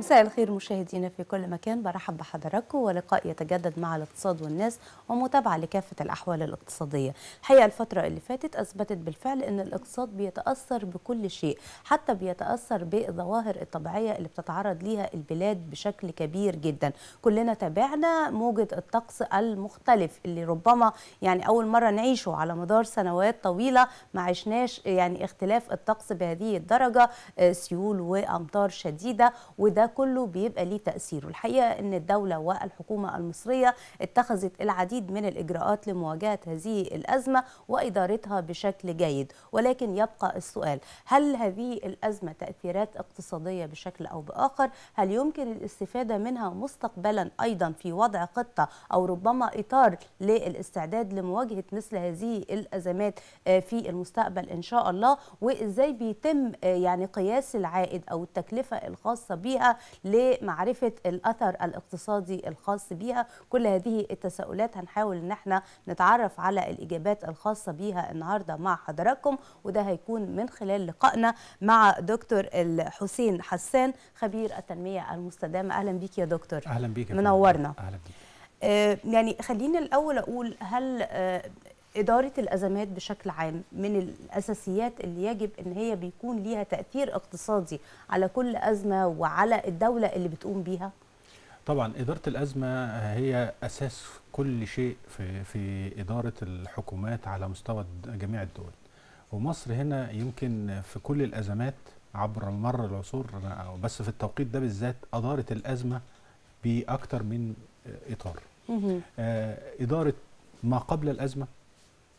مساء الخير مشاهدينا في كل مكان برحب بحضراتكم ولقاء يتجدد مع الاقتصاد والناس ومتابعه لكافه الاحوال الاقتصاديه. الحقيقه الفتره اللي فاتت اثبتت بالفعل ان الاقتصاد بيتاثر بكل شيء، حتى بيتاثر بالظواهر الطبيعيه اللي بتتعرض ليها البلاد بشكل كبير جدا. كلنا تابعنا موجه الطقس المختلف اللي ربما يعني اول مره نعيشه على مدار سنوات طويله ما عشناش يعني اختلاف الطقس بهذه الدرجه آه، سيول وامطار شديده وده كله بيبقى ليه تأثير الحقيقة أن الدولة والحكومة المصرية اتخذت العديد من الإجراءات لمواجهة هذه الأزمة وإدارتها بشكل جيد ولكن يبقى السؤال هل هذه الأزمة تأثيرات اقتصادية بشكل أو بآخر هل يمكن الاستفادة منها مستقبلا أيضا في وضع خطة أو ربما إطار للاستعداد لمواجهة مثل هذه الأزمات آه، في المستقبل إن شاء الله وإزاي بيتم آه، يعني قياس العائد أو التكلفة الخاصة بها لمعرفه الاثر الاقتصادي الخاص بيها كل هذه التساؤلات هنحاول ان احنا نتعرف على الاجابات الخاصه بيها النهارده مع حضراتكم وده هيكون من خلال لقائنا مع دكتور الحسين حسان خبير التنميه المستدامه اهلا بيك يا دكتور اهلا بيك منورنا اهلا بيك آه، يعني خليني الاول اقول هل آه، إدارة الأزمات بشكل عام من الأساسيات اللي يجب أن هي بيكون ليها تأثير اقتصادي على كل أزمة وعلى الدولة اللي بتقوم بيها؟ طبعا إدارة الأزمة هي أساس كل شيء في, في إدارة الحكومات على مستوى جميع الدول ومصر هنا يمكن في كل الأزمات عبر مر العصور بس في التوقيت ده بالذات أدارت الأزمة بأكتر من إطار آه إدارة ما قبل الأزمة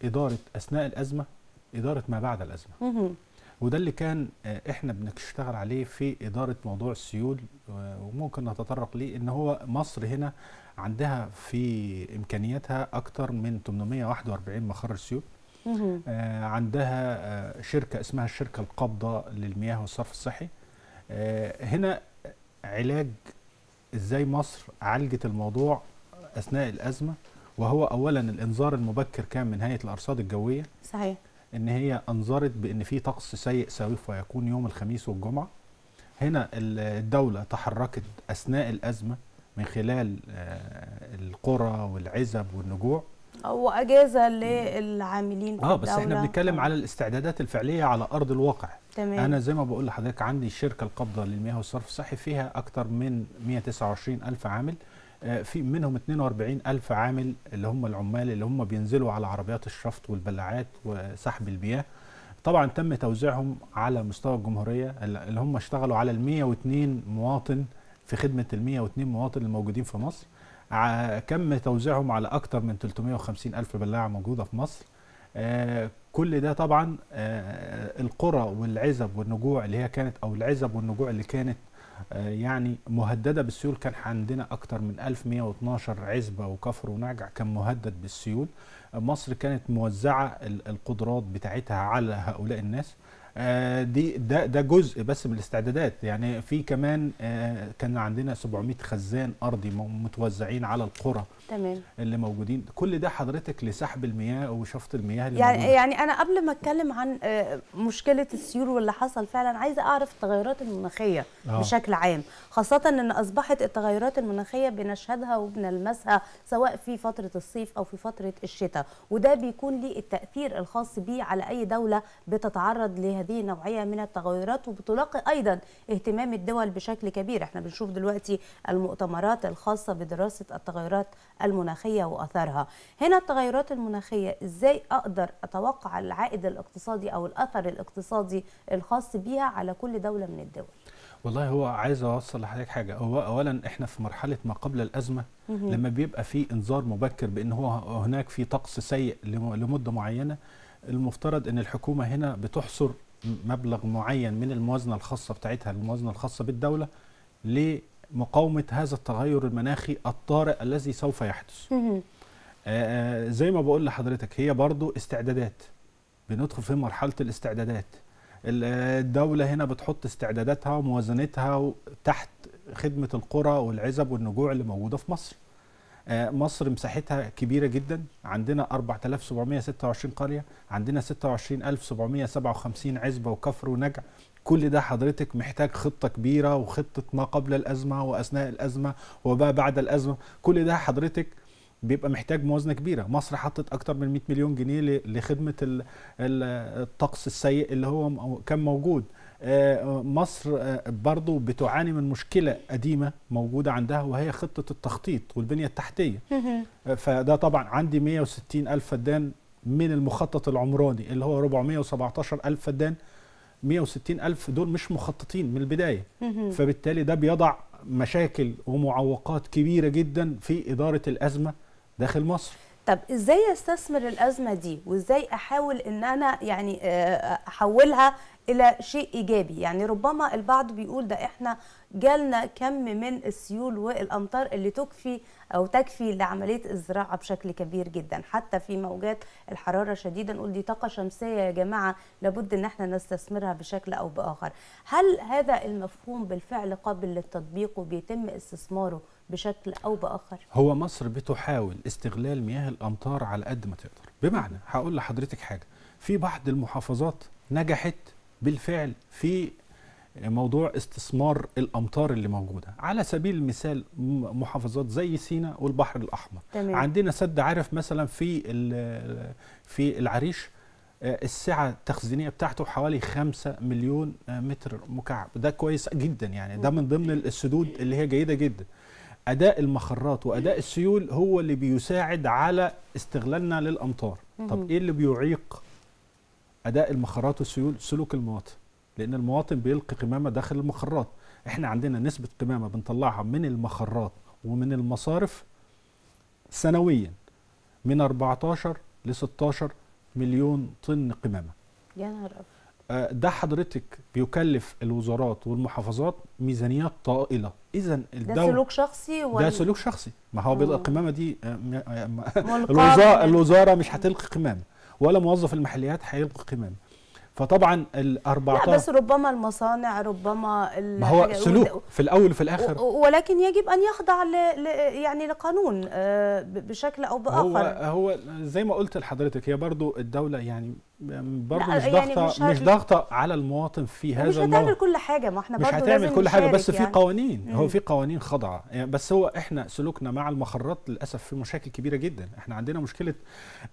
اداره اثناء الازمه اداره ما بعد الازمه وده اللي كان آه، احنا بنشتغل عليه في اداره موضوع السيول وممكن نتطرق ليه ان هو مصر هنا عندها في امكانياتها اكتر من 841 مخرج سيول آه، عندها آه، شركه اسمها الشركه القابضه للمياه والصرف الصحي هنا علاج ازاي مصر عالجت الموضوع اثناء الازمه وهو اولا الانذار المبكر كان من هيئه الارصاد الجويه صحيح ان هي انذرت بان في طقس سيء سوف يكون يوم الخميس والجمعه هنا الدوله تحركت اثناء الازمه من خلال آه، القرى والعزب والنجوع واجازه للعاملين اه بس احنا بنتكلم على الاستعدادات الفعليه على ارض الواقع تمام انا زي ما بقول لحضرتك عندي الشركه القابضه للمياه والصرف الصحي فيها اكثر من 129 الف عامل آه، في منهم 42 ألف عامل اللي هم العمال اللي هم بينزلوا على عربيات الشفط والبلاعات وسحب المياه طبعا تم توزيعهم على مستوى الجمهورية اللي هم اشتغلوا على ال 102 مواطن في خدمة ال 102 مواطن الموجودين في مصر كم توزيعهم على أكثر من 350 ألف بلاعة موجودة في مصر آه، كل ده طبعا آه، القرى والعزب والنجوع اللي هي كانت أو العزب والنجوع اللي كانت آه، يعني مهدده بالسيول كان عندنا اكتر من 1112 عزبه وكفر ونجع كان مهدد بالسيول آه، مصر كانت موزعه القدرات بتاعتها على هؤلاء الناس آه، دي ده ده جزء بس من الاستعدادات يعني في كمان كان عندنا 700 خزان ارضي متوزعين على القرى تمام اللي موجودين كل ده حضرتك لسحب المياه وشفط المياه اللي يعني موجودة. يعني انا قبل ما اتكلم عن آه، مشكله السيول واللي حصل فعلا عايزه اعرف التغيرات المناخيه آه. بشكل عام خاصه ان اصبحت التغيرات المناخيه بنشهدها وبنلمسها سواء في فتره الصيف او في فتره الشتاء وده بيكون ليه التاثير الخاص بيه على اي دوله بتتعرض لهذه النوعيه من التغيرات وبتلاقي ايضا اهتمام الدول بشكل كبير احنا بنشوف دلوقتي المؤتمرات الخاصه بدراسه التغيرات المناخية وأثرها هنا التغيرات المناخية إزاي أقدر أتوقع العائد الاقتصادي أو الأثر الاقتصادي الخاص بيها على كل دولة من الدول والله هو عايز اوصل لحضرتك حاجه هو اولا احنا في مرحله ما قبل الازمه لما بيبقى في انذار مبكر بان هو هناك في طقس سيء لمده معينه المفترض ان الحكومه هنا بتحصر مبلغ معين من الموازنه الخاصه بتاعتها الموازنه الخاصه بالدوله مقاومه هذا التغير المناخي الطارئ الذي سوف يحدث آه،, آه زي ما بقول لحضرتك هي برضو استعدادات بندخل في مرحله الاستعدادات الدوله هنا بتحط استعداداتها وموازنتها تحت خدمه القرى والعزب والنجوع اللي موجوده في مصر آه، مصر مساحتها كبيرة جدا عندنا 4726 قرية عندنا 26757 عزبة وكفر ونجع كل ده حضرتك محتاج خطة كبيرة وخطة ما قبل الأزمة وأثناء الأزمة وما بعد الأزمة كل ده حضرتك بيبقى محتاج موازنه كبيره مصر حطت اكتر من 100 مليون جنيه لخدمه الطقس السيء اللي هو كان موجود آه، مصر آه، برضو بتعاني من مشكله قديمه موجوده عندها وهي خطه التخطيط والبنيه التحتيه آه، فده طبعا عندي 160 الف فدان من المخطط العمراني اللي هو 417 الف فدان 160 ألف دول مش مخططين من البداية فبالتالي ده بيضع مشاكل ومعوقات كبيرة جدا في إدارة الأزمة داخل مصر طب ازاي استثمر الازمه دي وازاي احاول ان انا يعني آه، احولها الى شيء ايجابي يعني ربما البعض بيقول ده احنا جالنا كم من السيول والامطار اللي تكفي او تكفي لعمليه الزراعه بشكل كبير جدا حتى في موجات الحراره الشديده نقول دي طاقه شمسيه يا جماعه لابد ان احنا نستثمرها بشكل او باخر هل هذا المفهوم بالفعل قابل للتطبيق وبيتم استثماره بشكل او باخر هو مصر بتحاول استغلال مياه الامطار على قد ما تقدر بمعنى هقول لحضرتك حاجه في بعض المحافظات نجحت بالفعل في موضوع استثمار الامطار اللي موجوده على سبيل المثال محافظات زي سينا والبحر الاحمر تمام. عندنا سد عارف مثلا في في العريش آه، السعه التخزينيه بتاعته حوالي 5 مليون آه، متر مكعب ده كويس جدا يعني ده من ضمن السدود اللي هي جيده جدا اداء المخرات واداء السيول هو اللي بيساعد على استغلالنا للامطار طب ايه اللي بيعيق اداء المخرات والسيول سلوك المواطن لان المواطن بيلقي قمامه داخل المخرات احنا عندنا نسبه قمامه بنطلعها من المخرات ومن المصارف سنويا من 14 ل 16 مليون طن قمامه يا نهار ابيض آه، ده حضرتك بيكلف الوزارات والمحافظات ميزانيات طائله اذا ده سلوك شخصي ولا ده سلوك شخصي ما هو القمامه دي آه، آه، الوزاره الوزاره مش هتلقي قمامه ولا موظف المحليات هيلقي قمامه فطبعا ال 14 لا بس ربما المصانع ربما ما هو سلوك في الاول وفي الاخر ولكن يجب ان يخضع ل يعني لقانون آه، بشكل او باخر هو هو زي ما قلت لحضرتك هي برضو الدوله يعني يعني برضه مش يعني ضاغطه مش, ضغطه ضاغطه على المواطن في هذا مش هتعمل كل حاجه ما احنا برضه مش هتعمل كل حاجه بس يعني. في قوانين مم. هو في قوانين خاضعه يعني بس هو احنا سلوكنا مع المخرات للاسف في مشاكل كبيره جدا احنا عندنا مشكله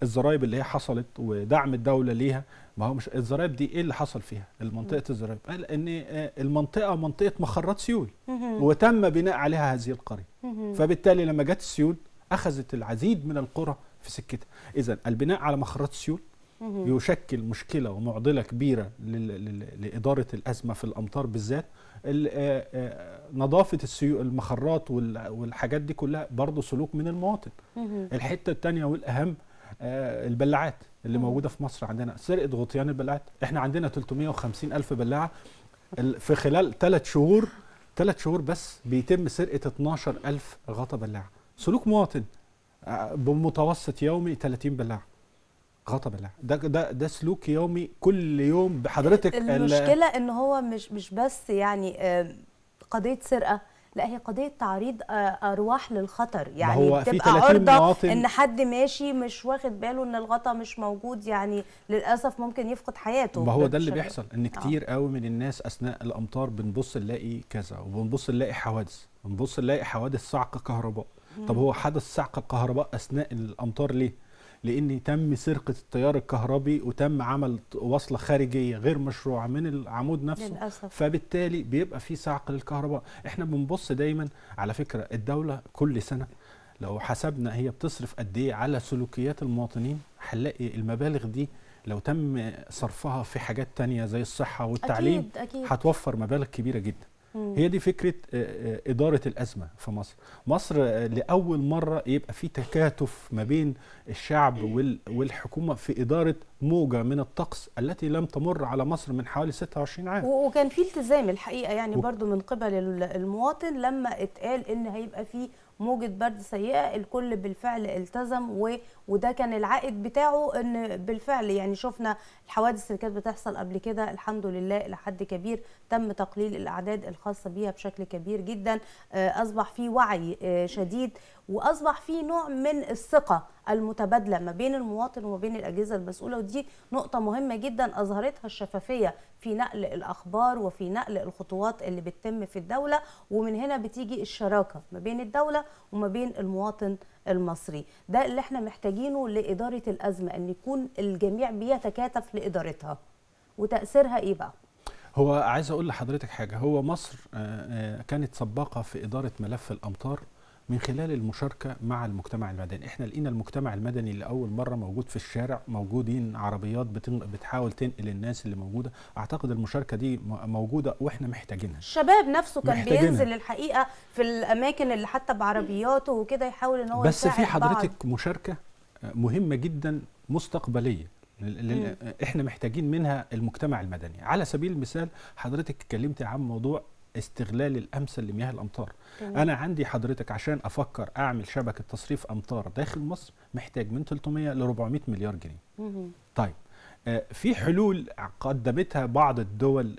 الزرايب اللي هي حصلت ودعم الدوله ليها ما هو مش الزرايب دي ايه اللي حصل فيها المنطقه الزرايب قال ان آه، المنطقه منطقه مخرات سيول وتم بناء عليها هذه القريه فبالتالي لما جت السيول اخذت العديد من القرى في سكتها اذا البناء على مخرات سيول يشكل مشكله ومعضله كبيره لاداره الازمه في الامطار بالذات آه، آه، نظافه السيو المخرات والحاجات دي كلها برضه سلوك من المواطن الحته الثانيه والاهم آه، البلاعات اللي موجوده في مصر عندنا سرقه غطيان البلاعات احنا عندنا 350 الف بلاعه في خلال ثلاث شهور ثلاث شهور بس بيتم سرقه 12 الف غطا بلاعه سلوك مواطن بمتوسط يومي 30 بلاعه غضب بالله ده ده ده سلوك يومي كل يوم بحضرتك المشكله ان هو مش مش بس يعني آه، قضيه سرقه لا هي قضيه تعريض آه، ارواح للخطر يعني هو بتبقى عرضه مواطن ان حد ماشي مش واخد باله ان الغطا مش موجود يعني للاسف ممكن يفقد حياته ما هو ده اللي بيحصل ان آه. كتير قوي من الناس اثناء الامطار بنبص نلاقي كذا وبنبص نلاقي حوادث بنبص نلاقي حوادث صعق كهرباء طب هو حدث صعق كهرباء اثناء الامطار ليه لان تم سرقه التيار الكهربي وتم عمل وصله خارجيه غير مشروعه من العمود نفسه للأسف. فبالتالي بيبقى في صعق للكهرباء احنا بنبص دايما على فكره الدوله كل سنه لو حسبنا هي بتصرف قد ايه على سلوكيات المواطنين هنلاقي المبالغ دي لو تم صرفها في حاجات تانية زي الصحة والتعليم أكيد أكيد. هتوفر مبالغ كبيرة جدا هي دي فكره آه، آه، اداره الازمه في مصر مصر آه، لاول مره يبقى في تكاتف ما بين الشعب والحكومه في اداره موجه من الطقس التي لم تمر على مصر من حوالي 26 عام وكان في التزام الحقيقه يعني برضو من قبل المواطن لما اتقال ان هيبقى في موجة برد سيئة الكل بالفعل التزم و... وده كان العائد بتاعه ان بالفعل يعني شفنا الحوادث اللي كانت بتحصل قبل كده الحمد لله الى حد كبير تم تقليل الاعداد الخاصة بيها بشكل كبير جدا آه، اصبح في وعي آه، شديد واصبح في نوع من الثقه المتبادله ما بين المواطن وما بين الاجهزه المسؤوله ودي نقطه مهمه جدا اظهرتها الشفافيه في نقل الاخبار وفي نقل الخطوات اللي بتتم في الدوله ومن هنا بتيجي الشراكه ما بين الدوله وما بين المواطن المصري ده اللي احنا محتاجينه لاداره الازمه ان يكون الجميع بيتكاتف لادارتها وتاثيرها ايه بقى هو عايز اقول لحضرتك حاجه هو مصر آه، آه، كانت سباقه في اداره ملف الامطار من خلال المشاركة مع المجتمع المدني احنا لقينا المجتمع المدني لأول مرة موجود في الشارع موجودين عربيات بتحاول تنقل الناس اللي موجودة أعتقد المشاركة دي موجودة وإحنا محتاجينها الشباب نفسه كان محتاجينها. بينزل الحقيقة في الأماكن اللي حتى بعربياته وكده يحاول إن هو بس في حضرتك بعض. مشاركة آه، مهمة جدا مستقبلية احنا محتاجين منها المجتمع المدني على سبيل المثال حضرتك اتكلمت عن موضوع استغلال الامثل لمياه الامطار انا عندي حضرتك عشان افكر اعمل شبكه تصريف امطار داخل مصر محتاج من 300 ل 400 مليار جنيه مم. طيب آه، في حلول قدمتها بعض الدول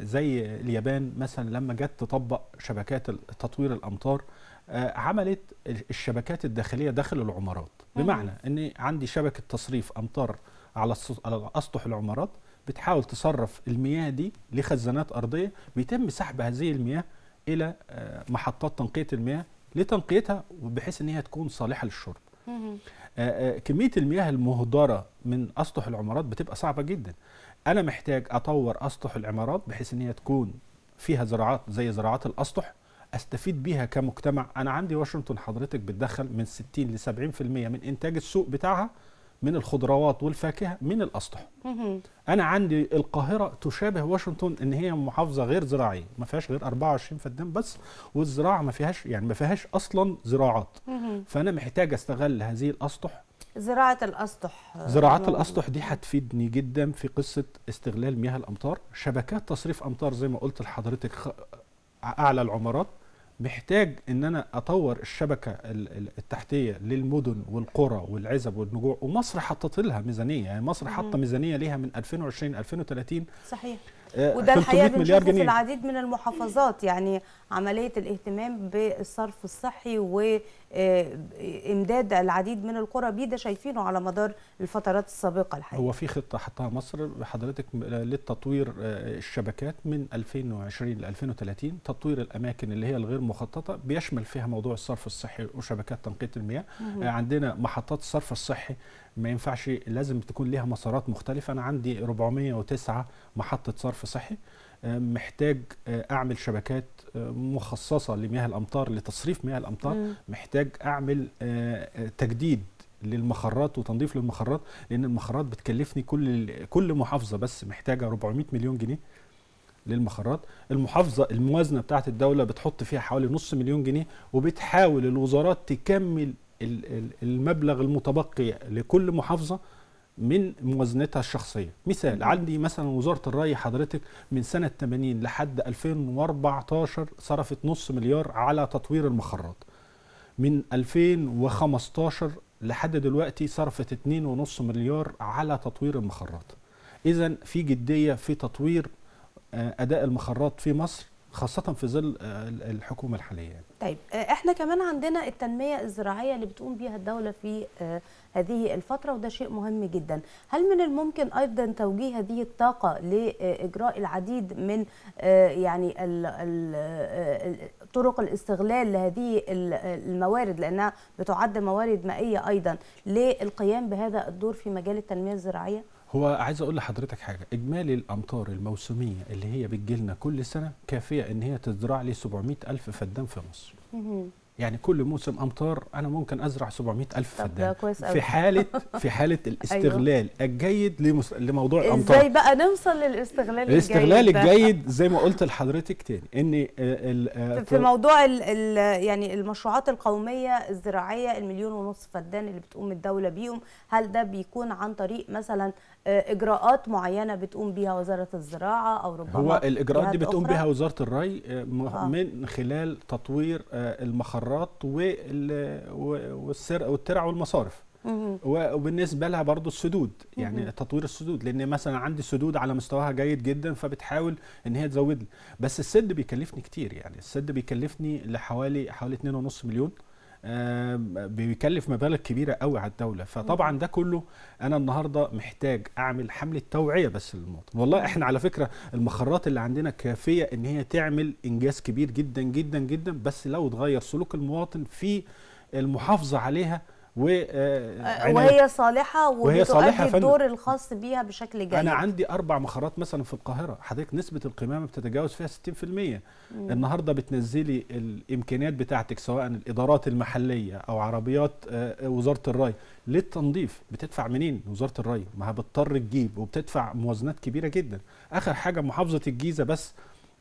زي اليابان مثلا لما جت تطبق شبكات تطوير الامطار آه، عملت الشبكات الداخليه داخل العمارات بمعنى ان عندي شبكه تصريف امطار على على اسطح العمارات بتحاول تصرف المياه دي لخزانات أرضية بيتم سحب هذه المياه إلى آه، محطات تنقية المياه لتنقيتها بحيث أن هي تكون صالحة للشرب آه، آه، كمية المياه المهدرة من أسطح العمارات بتبقى صعبة جدا أنا محتاج أطور أسطح العمارات بحيث أن هي تكون فيها زراعات زي زراعات الأسطح استفيد بيها كمجتمع انا عندي واشنطن حضرتك بتدخل من 60 ل 70% من انتاج السوق بتاعها من الخضروات والفاكهه من الاسطح انا عندي القاهره تشابه واشنطن ان هي محافظه غير زراعيه ما فيهاش غير 24 فدان بس والزراعه ما فيهاش يعني ما فيهاش اصلا زراعات فانا محتاج استغل هذه الاسطح زراعه الاسطح زراعه الاسطح دي هتفيدني جدا في قصه استغلال مياه الامطار شبكات تصريف امطار زي ما قلت لحضرتك اعلى العمارات محتاج ان انا اطور الشبكه التحتيه للمدن والقرى والعزب والنجوع ومصر حطت لها ميزانيه يعني مصر حاطه ميزانيه ليها من 2020 2030 صحيح وده الحقيقه مليار جنيه في العديد من المحافظات يعني عمليه الاهتمام بالصرف الصحي وامداد آه، العديد من القرى بيه ده شايفينه على مدار الفترات السابقه الحقيقه هو في خطه حطها مصر حضرتك آه، للتطوير آه، الشبكات من 2020 ل 2030 تطوير الاماكن اللي هي الغير مخططه بيشمل فيها موضوع الصرف الصحي وشبكات تنقيه المياه عندنا محطات الصرف الصحي ما ينفعش لازم تكون ليها مسارات مختلفه انا عندي 409 محطه صرف صحي آه، محتاج آه، اعمل شبكات آه، مخصصه لمياه الامطار لتصريف مياه الامطار م. محتاج اعمل تجديد للمخرات وتنظيف للمخرات لان المخرات بتكلفني كل كل محافظه بس محتاجه 400 مليون جنيه للمخرات المحافظه الموازنه بتاعه الدوله بتحط فيها حوالي نص مليون جنيه وبتحاول الوزارات تكمل المبلغ المتبقي لكل محافظه من موازنتها الشخصيه مثال عندي مثلا وزاره الري حضرتك من سنه 80 لحد 2014 صرفت نص مليار على تطوير المخرات من 2015 لحد دلوقتي صرفت 2.5 مليار على تطوير المخرات اذا في جديه في تطوير آه، اداء المخرات في مصر خاصه في ظل آه، الحكومه الحاليه يعني. طيب آه، احنا كمان عندنا التنميه الزراعيه اللي بتقوم بيها الدوله في آه، هذه الفتره وده شيء مهم جدا هل من الممكن ايضا توجيه هذه الطاقه لاجراء العديد من يعني طرق الاستغلال لهذه الموارد لانها بتعد موارد مائيه ايضا للقيام بهذا الدور في مجال التنميه الزراعيه هو عايز اقول لحضرتك حاجه اجمالي الامطار الموسميه اللي هي بتجيلنا كل سنه كافيه ان هي تزرع لي 700 الف فدان في مصر يعني كل موسم امطار انا ممكن ازرع 700 الف فدان في حاله في حاله أيوه. الاستغلال الجيد لموضوع الامطار ازاي بقى نوصل للاستغلال الجيد الاستغلال الجيد زي ما قلت لحضرتك تاني ان آه، آه، في موضوع يعني المشروعات القوميه الزراعيه المليون ونص فدان اللي بتقوم الدوله بيهم هل ده بيكون عن طريق مثلا اجراءات معينه بتقوم بها وزاره الزراعه او ربما هو الاجراءات دي بتقوم بها وزاره الري آه، آه. من خلال تطوير آه، المخرات والسرقه والترع والمصارف وبالنسبه لها برضو السدود يعني تطوير السدود لان مثلا عندي سدود على مستواها جيد جدا فبتحاول ان هي تزود بس السد بيكلفني كتير يعني السد بيكلفني لحوالي حوالي 2.5 مليون آه، بيكلف مبالغ كبيره قوي على الدوله فطبعا ده كله انا النهارده محتاج اعمل حمله توعيه بس للمواطن والله احنا على فكره المخرات اللي عندنا كافيه ان هي تعمل انجاز كبير جدا جدا جدا بس لو اتغير سلوك المواطن في المحافظه عليها آه، آه، وهي صالحه وهي صالحه الدور الخاص بيها بشكل جيد انا عندي اربع مخرات مثلا في القاهره حضرتك نسبه القمامه بتتجاوز فيها 60% مم. النهارده بتنزلي الامكانيات بتاعتك سواء الادارات المحليه او عربيات آه، وزاره الري للتنظيف بتدفع منين وزاره الري ما بتضطر تجيب وبتدفع موازنات كبيره جدا اخر حاجه محافظه الجيزه بس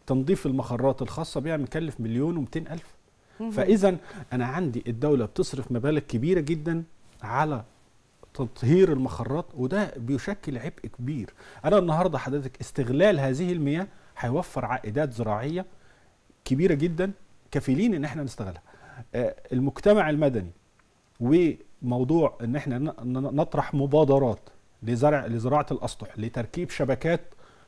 تنظيف المخرات الخاصه بيها مكلف مليون و ألف فاذا انا عندي الدوله بتصرف مبالغ كبيره جدا على تطهير المخرات وده بيشكل عبء كبير انا النهارده حضرتك استغلال هذه المياه هيوفر عائدات زراعيه كبيره جدا كفيلين ان احنا نستغلها آه، المجتمع المدني وموضوع ان احنا نطرح مبادرات لزرع لزراعه الاسطح لتركيب شبكات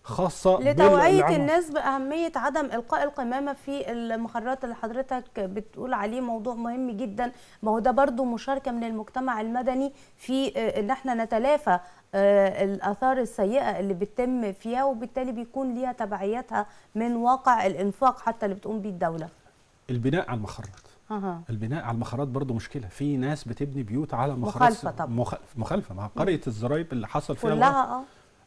خاصه لتوعيه الناس باهميه عدم القاء القمامه في المخرات اللي حضرتك بتقول عليه موضوع مهم جدا ما هو ده برضو مشاركه من المجتمع المدني في آه، ان احنا نتلافى آه، الاثار السيئه اللي بتتم فيها وبالتالي بيكون ليها تبعياتها من واقع الانفاق حتى اللي بتقوم به الدوله البناء على المخرات أه. البناء على المخرات برضه مشكله في ناس بتبني بيوت على مخرات مخالفه طبعا مخالفه مع قريه الزرايب اللي حصل فيها كلها اه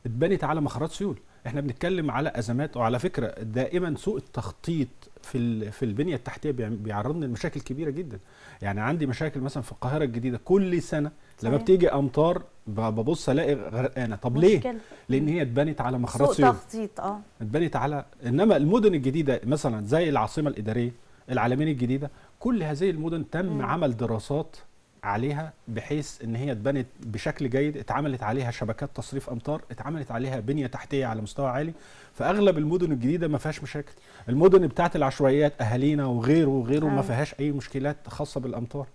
اتبنت على مخرجات سيول احنا بنتكلم على ازمات وعلى فكره دائما سوء التخطيط في في البنيه التحتيه بيعرضنا لمشاكل كبيره جدا يعني عندي مشاكل مثلا في القاهره الجديده كل سنه لما بتيجي امطار ببص الاقي غرقانه طب ليه مشكلة. لان هي اتبنت على سيول سوء تخطيط اه اتبنت على انما المدن الجديده مثلا زي العاصمه الاداريه العالمين الجديده كل هذه المدن تم عمل دراسات عليها بحيث ان هي اتبنت بشكل جيد اتعملت عليها شبكات تصريف امطار اتعملت عليها بنيه تحتيه على مستوى عالي فاغلب المدن الجديده ما فيهاش مشاكل المدن بتاعه العشوائيات اهالينا وغيره وغيره آه. ما فيهاش اي مشكلات خاصه بالامطار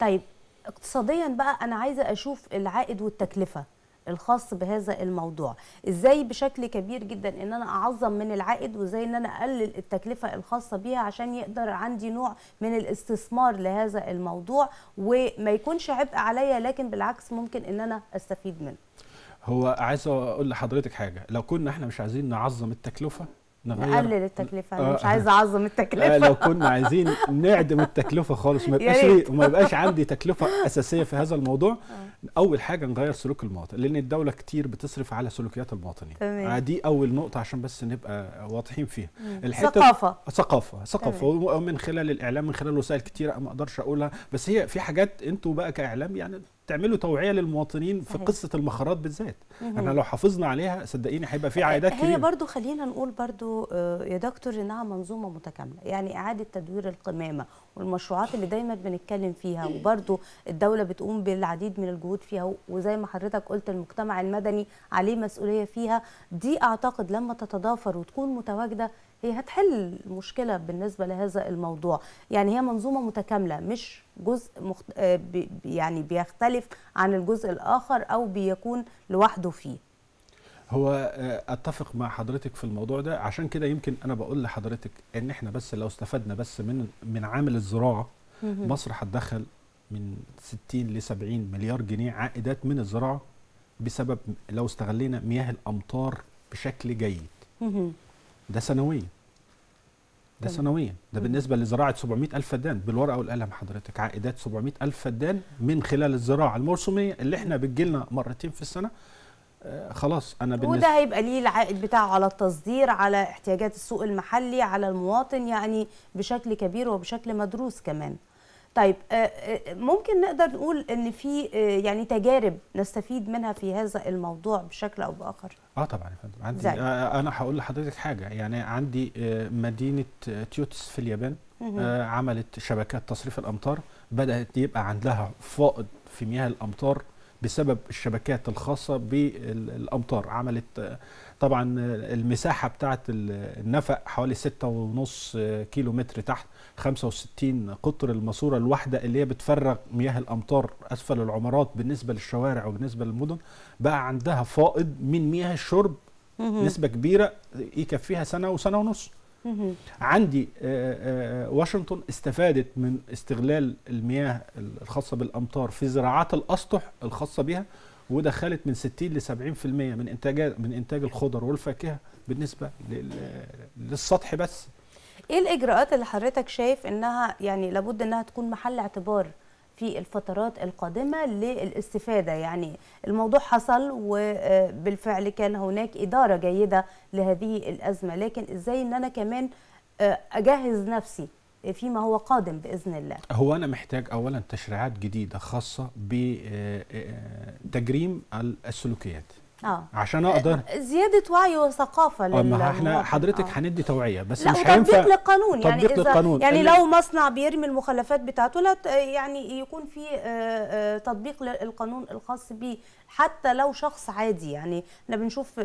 طيب اقتصاديا بقى انا عايزه اشوف العائد والتكلفه الخاص بهذا الموضوع ازاي بشكل كبير جدا ان انا اعظم من العائد وازاي ان انا اقلل التكلفه الخاصه بيها عشان يقدر عندي نوع من الاستثمار لهذا الموضوع وما يكونش عبء عليا لكن بالعكس ممكن ان انا استفيد منه هو عايز اقول لحضرتك حاجه لو كنا احنا مش عايزين نعظم التكلفه نقلل نعم. التكلفه انا آه. مش عايزه اعظم التكلفه آه، لو كنا عايزين نعدم التكلفه خالص ما يبقاش وما يبقاش عندي تكلفه اساسيه في هذا الموضوع آه. اول حاجه نغير سلوك المواطن لان الدوله كتير بتصرف على سلوكيات المواطنين تمام. دي اول نقطه عشان بس نبقى واضحين فيها ثقافه ثقافه ثقافه ومن خلال الاعلام من خلال وسائل كتيره ما اقدرش اقولها بس هي في حاجات انتوا بقى كاعلام يعني تعملوا توعيه للمواطنين صحيح. في قصه المخارات بالذات احنا لو حافظنا عليها صدقيني هيبقى في آه، عائدات هي كريمة. برضو خلينا نقول برضو آه، يا دكتور انها منظومه متكامله يعني اعاده تدوير القمامه والمشروعات اللي دايما بنتكلم فيها وبرده الدوله بتقوم بالعديد من الجهود فيها وزي ما حضرتك قلت المجتمع المدني عليه مسؤوليه فيها دي اعتقد لما تتضافر وتكون متواجده هي هتحل المشكله بالنسبه لهذا الموضوع يعني هي منظومه متكامله مش جزء مخت... آه، يعني بيختلف عن الجزء الاخر او بيكون لوحده فيه هو آه، اتفق مع حضرتك في الموضوع ده عشان كده يمكن انا بقول لحضرتك ان احنا بس لو استفدنا بس من من عامل الزراعه مصر هتدخل من 60 ل 70 مليار جنيه عائدات من الزراعه بسبب لو استغلينا مياه الامطار بشكل جيد ده سنويا ده سنويا ده بالنسبه لزراعه 700 الف فدان بالورقه والقلم حضرتك عائدات 700 الف فدان من خلال الزراعه الموسميه اللي احنا بتجيلنا مرتين في السنه آه، خلاص انا بالنسبه وده هيبقى ليه العائد بتاعه على التصدير على احتياجات السوق المحلي على المواطن يعني بشكل كبير وبشكل مدروس كمان طيب آه، آه، ممكن نقدر نقول ان في يعني تجارب نستفيد منها في هذا الموضوع بشكل او باخر اه طبعا يا فندم عندي زي. انا هقول لحضرتك حاجه يعني عندي مدينه تيوتس في اليابان عملت شبكات تصريف الامطار بدات يبقى عندها فائض في مياه الامطار بسبب الشبكات الخاصة بالأمطار عملت طبعا المساحة بتاعة النفق حوالي 6.5 كيلو متر تحت 65 قطر الماسورة الواحدة اللي هي بتفرغ مياه الأمطار أسفل العمارات بالنسبة للشوارع وبالنسبة للمدن بقى عندها فائض من مياه الشرب نسبة كبيرة يكفيها سنة وسنة ونص عندي آه، آه، واشنطن استفادت من استغلال المياه الخاصه بالامطار في زراعات الاسطح الخاصه بها ودخلت من 60 ل 70% من انتاج من انتاج الخضر والفاكهه بالنسبه للسطح بس ايه الاجراءات اللي حضرتك شايف انها يعني لابد انها تكون محل اعتبار في الفترات القادمة للاستفادة يعني الموضوع حصل وبالفعل كان هناك إدارة جيدة لهذه الأزمة لكن إزاي أن أنا كمان أجهز نفسي فيما هو قادم باذن الله. هو انا محتاج اولا تشريعات جديده خاصه بتجريم السلوكيات. اه عشان اقدر آه، زياده وعي وثقافه آه، لل ما احنا حضرتك آه. هندي توعيه بس لا مش هينفع تطبيق يعني للقانون يعني تطبيق للقانون يعني لو مصنع بيرمي المخلفات بتاعته لا يعني يكون في تطبيق للقانون الخاص بيه حتى لو شخص عادي يعني احنا بنشوف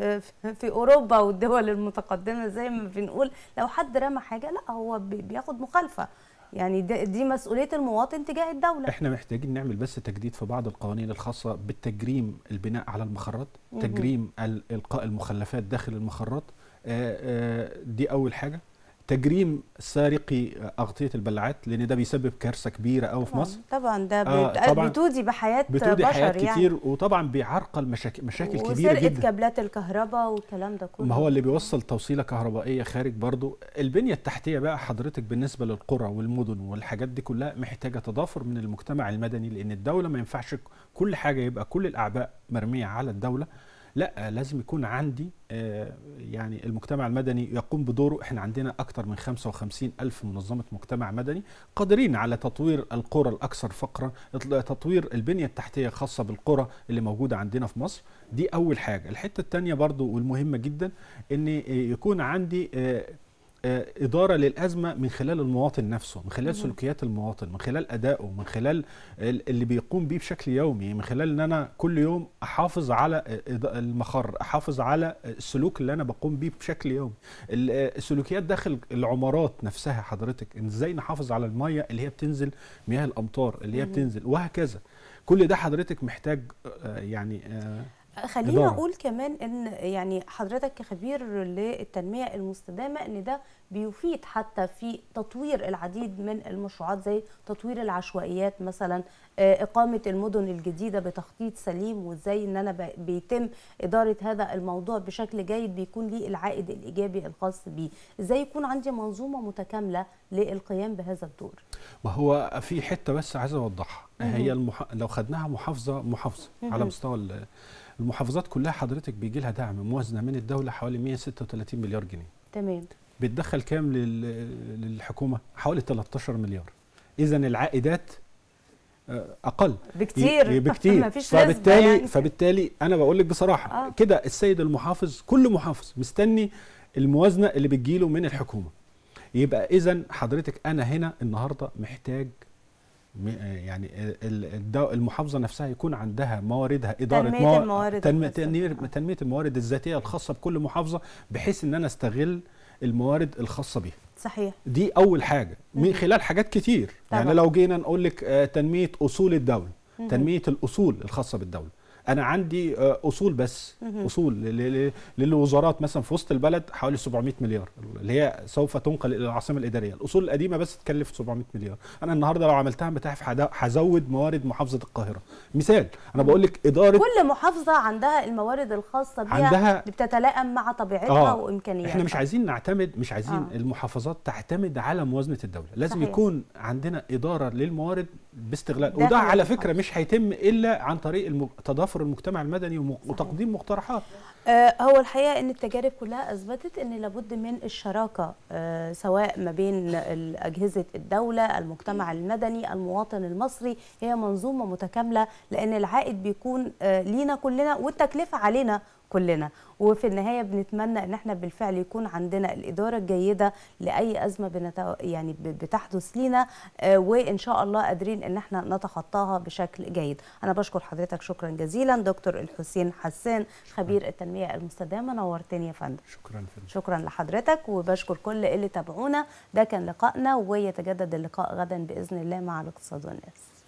في اوروبا والدول المتقدمه زي ما بنقول لو حد رمى حاجه لا هو بياخد مخالفه يعني دي مسؤوليه المواطن تجاه الدوله احنا محتاجين نعمل بس تجديد في بعض القوانين الخاصه بالتجريم البناء على المخرات تجريم القاء المخلفات داخل المخرات آه، آه، دي اول حاجه تجريم سارقي اغطيه البلعات لان ده بيسبب كارثه كبيره قوي في مصر طبعا ده آه بتودي بحياه بتودي بشر حياة يعني. كتير وطبعا بيعرقل مشاكل مشاكل كبيره جدا وسرقه كابلات الكهرباء والكلام ده كله ما هو اللي بيوصل توصيله كهربائيه خارج برضه البنيه التحتيه بقى حضرتك بالنسبه للقرى والمدن والحاجات دي كلها محتاجه تضافر من المجتمع المدني لان الدوله ما ينفعش كل حاجه يبقى كل الاعباء مرميه على الدوله لا لازم يكون عندي آه، يعني المجتمع المدني يقوم بدوره احنا عندنا اكثر من 55 ألف منظمة مجتمع مدني قادرين على تطوير القرى الأكثر فقرا تطوير البنية التحتية الخاصة بالقرى اللي موجودة عندنا في مصر دي أول حاجة الحتة الثانية برضو والمهمة جدا ان يكون عندي آه، آه، إدارة للأزمة من خلال المواطن نفسه من خلال سلوكيات المواطن من خلال أدائه من خلال اللي بيقوم بيه بشكل يومي من خلال أن أنا كل يوم أحافظ على آه، المخر أحافظ على السلوك اللي أنا بقوم بيه بشكل يومي آه، السلوكيات داخل العمارات نفسها حضرتك إزاي نحافظ على المية اللي هي بتنزل مياه الأمطار اللي هي بتنزل وهكذا كل ده حضرتك محتاج يعني خلينا اقول كمان ان يعني حضرتك كخبير للتنميه المستدامه ان ده بيفيد حتى في تطوير العديد من المشروعات زي تطوير العشوائيات مثلا آه، اقامه المدن الجديده بتخطيط سليم وازاي ان انا بيتم اداره هذا الموضوع بشكل جيد بيكون لي العائد الايجابي الخاص بيه ازاي يكون عندي منظومه متكامله للقيام بهذا الدور ما هو في حته بس عايز اوضحها هي المح... لو خدناها محافظه محافظه على مستوى المحافظات كلها حضرتك بيجي لها دعم موازنه من الدوله حوالي 136 مليار جنيه تمام بتدخل كام للحكومه حوالي 13 مليار اذا العائدات آه، اقل بكتير بكتير مفيش فبالتالي يعني. فبالتالي انا بقول لك بصراحه آه. كده السيد المحافظ كل محافظ مستني الموازنه اللي بتجيله من الحكومه يبقى اذا حضرتك انا هنا النهارده محتاج يعني المحافظه نفسها يكون عندها مواردها اداره تنميه موارد الموارد تنميه, آه. تنمية الموارد الذاتيه الخاصه بكل محافظه بحيث ان انا استغل الموارد الخاصه بيها صحيح دي اول حاجه من خلال حاجات كتير يعني طبعا. يعني لو جينا نقول لك آه، تنميه اصول الدوله تنميه الاصول الخاصه بالدوله انا عندي آه، اصول بس اصول للوزارات مثلا في وسط البلد حوالي 700 مليار اللي هي سوف تنقل الى العاصمه الاداريه الاصول القديمه بس تكلف 700 مليار انا النهارده لو عملتها متاحف هزود موارد محافظه القاهره مثال انا بقول لك اداره كل محافظه عندها الموارد الخاصه بها عندها اللي بتتلائم مع طبيعتها آه وامكانياتها احنا مش عايزين نعتمد مش عايزين آه. المحافظات تعتمد على موازنه الدوله لازم صحيح. يكون عندنا اداره للموارد باستغلال وده على فكره مش هيتم الا عن طريق تضافر حفر المجتمع المدني وتقديم مقترحات آه، هو الحقيقه ان التجارب كلها اثبتت ان لابد من الشراكه آه، سواء ما بين اجهزه الدوله المجتمع المدني المواطن المصري هي منظومه متكامله لان العائد بيكون آه، لينا كلنا والتكلفه علينا كلنا وفي النهايه بنتمنى ان احنا بالفعل يكون عندنا الاداره الجيده لاي ازمه بنتو... يعني بتحدث لينا آه، وان شاء الله قادرين ان احنا نتخطاها بشكل جيد انا بشكر حضرتك شكرا جزيلا دكتور الحسين حسان خبير التنميه المستدامه نورتني يا فندم شكرا فندم شكرا لحضرتك وبشكر كل اللي تابعونا ده كان لقائنا ويتجدد اللقاء غدا باذن الله مع الاقتصاد والناس